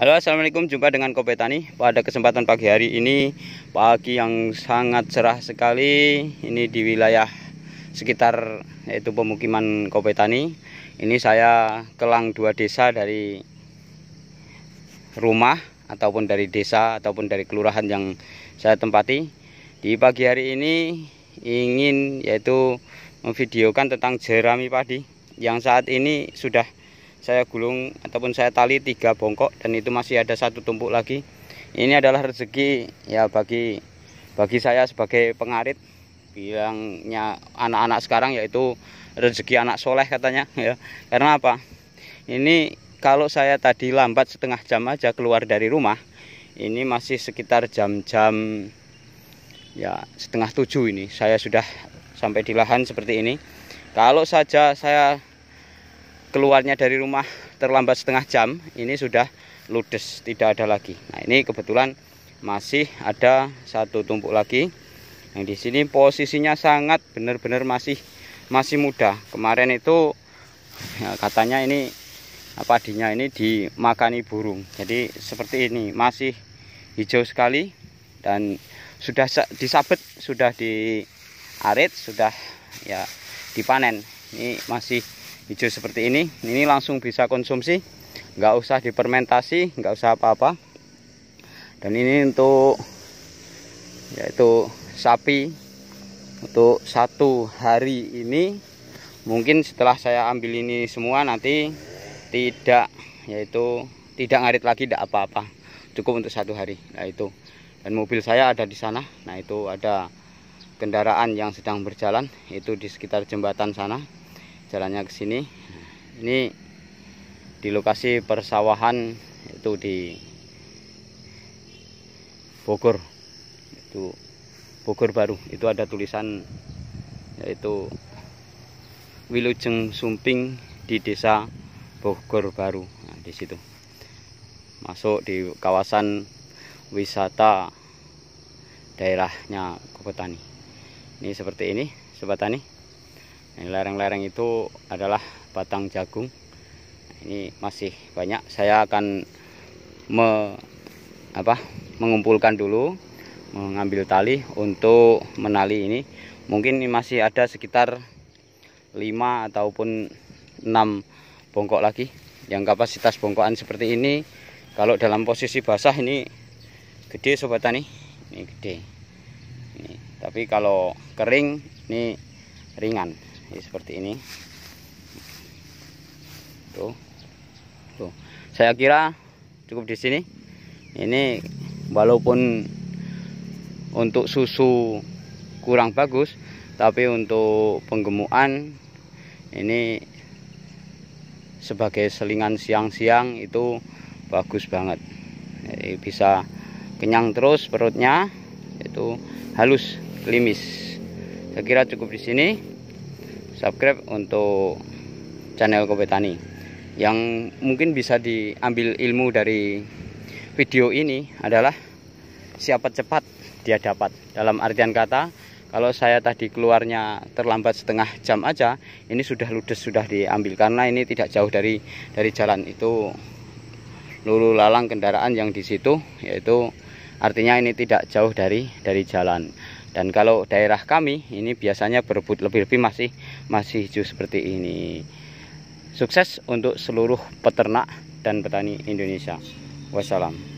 Halo assalamualaikum jumpa dengan Kopetani pada kesempatan pagi hari ini pagi yang sangat cerah sekali ini di wilayah sekitar yaitu pemukiman Kopetani ini saya kelang dua desa dari rumah ataupun dari desa ataupun dari kelurahan yang saya tempati di pagi hari ini ingin yaitu memvideokan tentang jerami padi yang saat ini sudah saya gulung ataupun saya tali tiga bongkok dan itu masih ada satu tumpuk lagi ini adalah rezeki ya bagi bagi saya sebagai pengarit bilangnya anak-anak sekarang yaitu rezeki anak soleh katanya ya karena apa ini kalau saya tadi lambat setengah jam aja keluar dari rumah ini masih sekitar jam-jam ya setengah tujuh ini saya sudah sampai di lahan seperti ini kalau saja saya keluarnya dari rumah terlambat setengah jam ini sudah ludes tidak ada lagi nah ini kebetulan masih ada satu tumpuk lagi yang di sini posisinya sangat benar-benar masih masih muda kemarin itu ya, katanya ini padinya ini dimakani burung jadi seperti ini masih hijau sekali dan sudah disabet sudah diarit sudah ya dipanen ini masih hijau seperti ini ini langsung bisa konsumsi nggak usah dipermentasi, nggak usah apa-apa dan ini untuk yaitu sapi untuk satu hari ini mungkin setelah saya ambil ini semua nanti tidak yaitu tidak ngarit lagi tidak apa-apa cukup untuk satu hari nah itu dan mobil saya ada di sana nah itu ada kendaraan yang sedang berjalan itu di sekitar jembatan sana jalannya ke sini ini di lokasi persawahan itu di Bogor itu Bogor baru itu ada tulisan yaitu Wilujeng Sumping di desa Bogor baru nah, di situ masuk di kawasan wisata daerahnya Kebotani ini seperti ini sobat tani yang lereng-lereng itu adalah batang jagung. Ini masih banyak. Saya akan me, apa, mengumpulkan dulu, mengambil tali untuk menali ini. Mungkin ini masih ada sekitar 5 ataupun 6 bongkok lagi. Yang kapasitas bongkokan seperti ini, kalau dalam posisi basah ini gede sobat tani. Ini gede. Ini. Tapi kalau kering ini ringan ya, seperti ini tuh tuh saya kira cukup di sini ini walaupun untuk susu kurang bagus tapi untuk penggemukan ini sebagai selingan siang-siang itu bagus banget Jadi bisa kenyang terus perutnya itu halus klimis saya kira cukup di sini subscribe untuk channel Kopetani. yang mungkin bisa diambil ilmu dari video ini adalah siapa cepat dia dapat dalam artian kata kalau saya tadi keluarnya terlambat setengah jam aja ini sudah ludes sudah diambil karena ini tidak jauh dari dari jalan itu lulu lalang kendaraan yang di situ yaitu artinya ini tidak jauh dari dari jalan dan kalau daerah kami ini biasanya berebut lebih-lebih masih masih hijau seperti ini sukses untuk seluruh peternak dan petani Indonesia wassalam